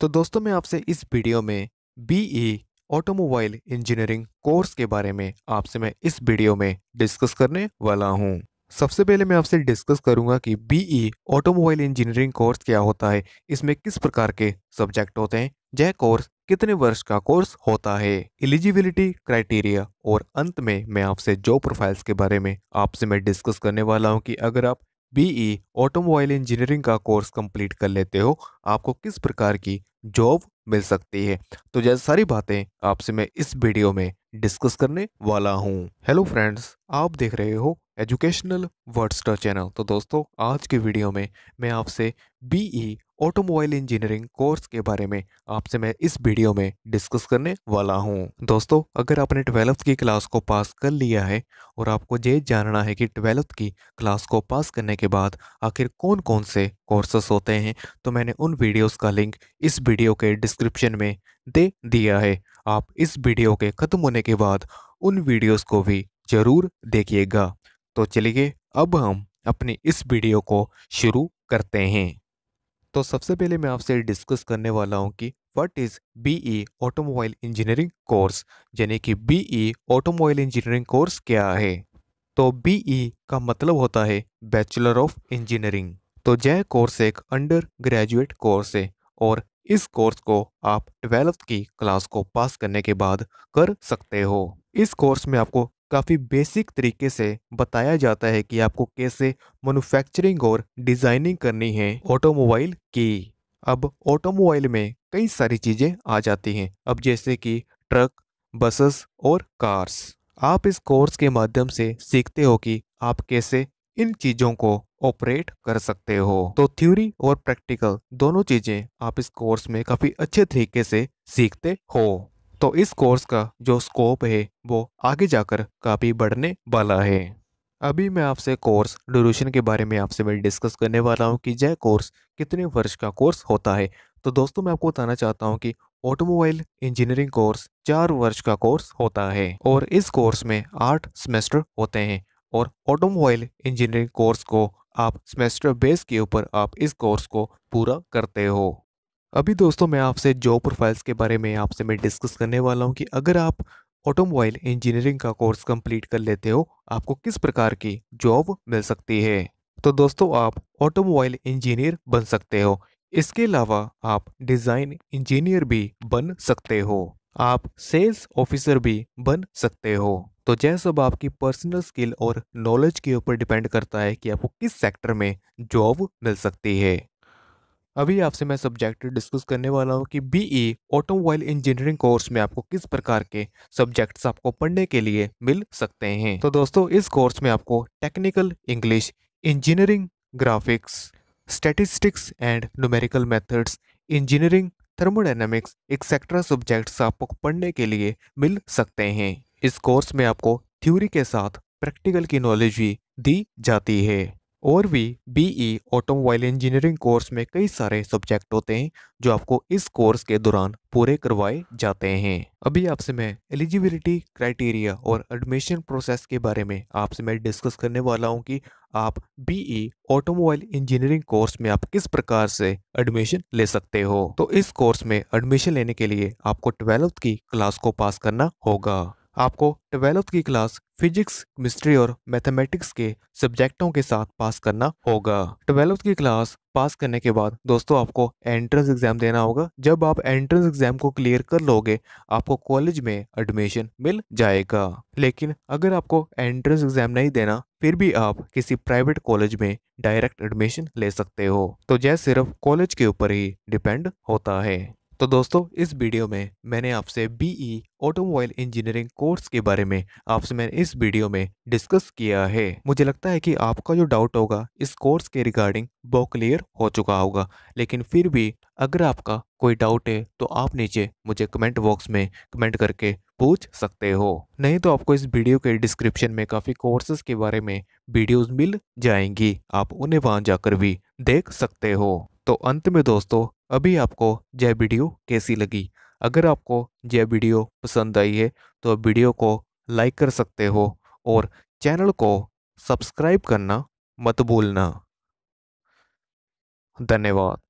तो दोस्तों मैं आपसे इस वीडियो में बीई ऑटोमोबाइल इंजीनियरिंग कोर्स के बारे में आपसे मैं इस वीडियो में डिस्कस करने वाला हूँ सबसे पहले मैं आपसे डिस्कस करूंगा कि बीई ऑटोमोबाइल इंजीनियरिंग कोर्स क्या होता है इसमें किस प्रकार के सब्जेक्ट होते हैं यह कोर्स कितने वर्ष का कोर्स होता है एलिजिबिलिटी क्राइटेरिया और अंत में मैं आपसे जॉब प्रोफाइल्स के बारे में आपसे मैं डिस्कस करने वाला हूं कि अगर आप बीई ऑटोमोबाइल इंजीनियरिंग का कोर्स कंप्लीट कर लेते हो आपको किस प्रकार की जॉब मिल सकती है तो जैसे सारी बातें आपसे मैं इस वीडियो में डिस्कस करने वाला हूँ हेलो फ्रेंड्स आप देख रहे हो एजुकेशनल वर्डस्टर चैनल तो दोस्तों आज की वीडियो में मैं आपसे B E e automobile engineering course के बारे में आपसे मैं इस वीडियो में डिस्कस करने वाला हूं। दोस्तों अगर आपने ट्वेल्थ की क्लास को पास कर लिया है और आपको ये जानना है कि ट्वेल्थ की क्लास को पास करने के बाद आखिर कौन कौन से कोर्सेस होते हैं तो मैंने उन वीडियोस का लिंक इस वीडियो के डिस्क्रिप्शन में दे दिया है आप इस वीडियो के ख़त्म होने के बाद उन वीडियोस को भी ज़रूर देखिएगा तो चलिए अब हम अपनी इस वीडियो को शुरू करते हैं तो सबसे पहले मैं आपसे डिस्कस करने वाला हूँ कि what is B E automobile engineering course यानी कि B E automobile engineering course क्या है तो बी ई e का मतलब होता है बैचलर ऑफ इंजीनियरिंग तो जय कोर्स एक अंडर ग्रेजुएट कोर्स है और इस कोर्स को आप ट्वेल्थ की क्लास को पास करने के बाद कर सकते हो इस कोर्स में आपको काफ़ी बेसिक तरीके से बताया जाता है कि आपको कैसे मैन्युफैक्चरिंग और डिज़ाइनिंग करनी है ऑटोमोबाइल की अब ऑटोमोबाइल में कई सारी चीज़ें आ जाती हैं अब जैसे कि ट्रक बसेस और कार्स आप इस कोर्स के माध्यम से सीखते हो कि आप कैसे इन चीज़ों को ऑपरेट कर सकते हो तो थ्योरी और प्रैक्टिकल दोनों चीजें आप इस कोर्स में काफी अच्छे तरीके से सीखते हो तो इस कोर्स का जो स्कोप है वो आगे जाकर काफी बढ़ने वाला है अभी मैं आपसे कोर्स ड्यूरेशन के बारे में आपसे मैं डिस्कस करने वाला हूँ कि जय कोर्स कितने वर्ष का कोर्स होता है तो दोस्तों मैं आपको बताना चाहता हूँ कि ऑटोमोबाइल इंजीनियरिंग कोर्स चार वर्ष का कोर्स होता है और इस कोर्स में आठ सेमेस्टर होते हैं और ऑटोमोबाइल इंजीनियरिंग कोर्स को आप सेमेस्टर बेस के ऊपर आप इस कोर्स को पूरा करते हो अभी दोस्तों मैं आपसे जॉब प्रोफाइल्स के बारे में आपसे मैं डिस्कस करने वाला हूं कि अगर आप ऑटोमोबाइल इंजीनियरिंग का कोर्स कंप्लीट कर लेते हो आपको किस प्रकार की जॉब मिल सकती है तो दोस्तों आप ऑटोमोबाइल इंजीनियर बन सकते हो इसके अलावा आप डिज़ाइन इंजीनियर भी बन सकते हो आप सेल्स ऑफिसर भी बन सकते हो तो यह सब आपकी पर्सनल स्किल और नॉलेज के ऊपर डिपेंड करता है कि आपको किस सेक्टर में जॉब मिल सकती है अभी आपसे मैं सब्जेक्ट डिस्कस करने वाला हूँ कि ई ऑटोमोबाइल इंजीनियरिंग कोर्स में आपको किस प्रकार के सब्जेक्ट्स आपको पढ़ने के लिए मिल सकते हैं तो दोस्तों इस कोर्स में आपको technical English engineering graphics statistics and numerical methods engineering thermodynamics etcetera subjects आपको पढ़ने के लिए मिल सकते हैं इस कोर्स में आपको थ्योरी के साथ प्रैक्टिकल की नॉलेज भी दी जाती है और भी B E automobile engineering course में कई सारे सब्जेक्ट होते हैं जो आपको इस कोर्स के दौरान पूरे करवाए जाते हैं अभी आपसे मैं एलिजिबिलिटी क्राइटेरिया और एडमिशन प्रोसेस के बारे में आपसे मैं डिस्कस करने वाला हूं कि आप बीई ऑटोमोबाइल इंजीनियरिंग कोर्स में आप किस प्रकार से एडमिशन ले सकते हो तो इस कोर्स में एडमिशन लेने के लिए आपको ट्वेल्थ की क्लास को पास करना होगा आपको ट्वेल्थ की क्लास फिजिक्स मिस्ट्री और मैथमेटिक्स के सब्जेक्टों के साथ पास करना होगा ट्वेल्थ की क्लास पास करने के बाद दोस्तों आपको एंट्रेंस एग्जाम देना होगा जब आप एंट्रेंस एग्जाम को क्लियर कर लोगे आपको कॉलेज में एडमिशन मिल जाएगा लेकिन अगर आपको एंट्रेंस एग्जाम नहीं देना फिर भी आप किसी प्राइवेट कॉलेज में डायरेक्ट एडमिशन ले सकते हो तो यह सिर्फ कॉलेज के ऊपर ही डिपेंड होता है तो दोस्तों इस वीडियो में मैंने आपसे बीई ऑटोमोबाइल इंजीनियरिंग कोर्स के बारे में आपसे मैंने इस वीडियो में डिस्कस किया है मुझे लगता है कि आपका जो डाउट होगा इस कोर्स के रिगार्डिंग वो क्लियर हो चुका होगा लेकिन फिर भी अगर आपका कोई डाउट है तो आप नीचे मुझे कमेंट बॉक्स में कमेंट करके पूछ सकते हो नहीं तो आपको इस वीडियो के डिस्क्रिप्शन में काफ़ी कोर्सेज के बारे में वीडियोस मिल जाएंगी आप उन्हें वहां जाकर भी देख सकते हो तो अंत में दोस्तों अभी आपको यह वीडियो कैसी लगी अगर आपको यह वीडियो पसंद आई है तो वीडियो को लाइक कर सकते हो और चैनल को सब्सक्राइब करना मत भूलना धन्यवाद